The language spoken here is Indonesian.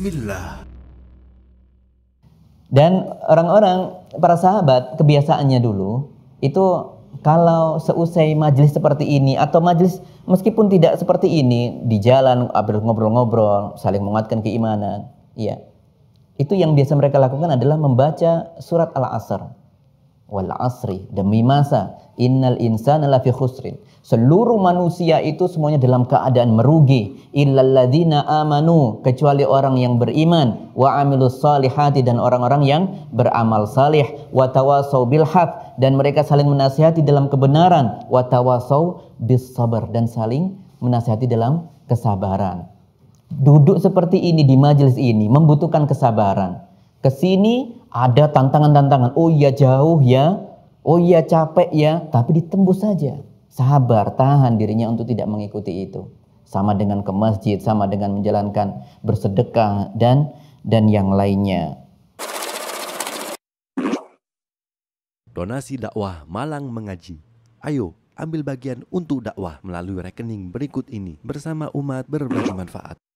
Bismillah. Dan orang-orang para sahabat kebiasaannya dulu itu kalau seusai majelis seperti ini atau majelis meskipun tidak seperti ini di jalan ngobrol-ngobrol saling menguatkan keimanan, ya Itu yang biasa mereka lakukan adalah membaca surat Al-Asr. Wal asri demi masa innal insana lafi khusrin. Seluruh manusia itu semuanya dalam keadaan merugi. Illalladzina amanu kecuali orang yang beriman wa amilus salihati dan orang-orang yang beramal salih wa tawasau bilhaq dan mereka saling menasihati dalam kebenaran wa tawasau bis dan saling menasihati dalam kesabaran. Duduk seperti ini di majelis ini membutuhkan kesabaran. Kesini ada tantangan-tantangan. Oh iya jauh ya. Oh iya capek ya, tapi ditembus saja sabar, tahan dirinya untuk tidak mengikuti itu. Sama dengan ke masjid, sama dengan menjalankan bersedekah dan dan yang lainnya. Donasi dakwah Malang mengaji. Ayo ambil bagian untuk dakwah melalui rekening berikut ini bersama umat berbagi manfaat.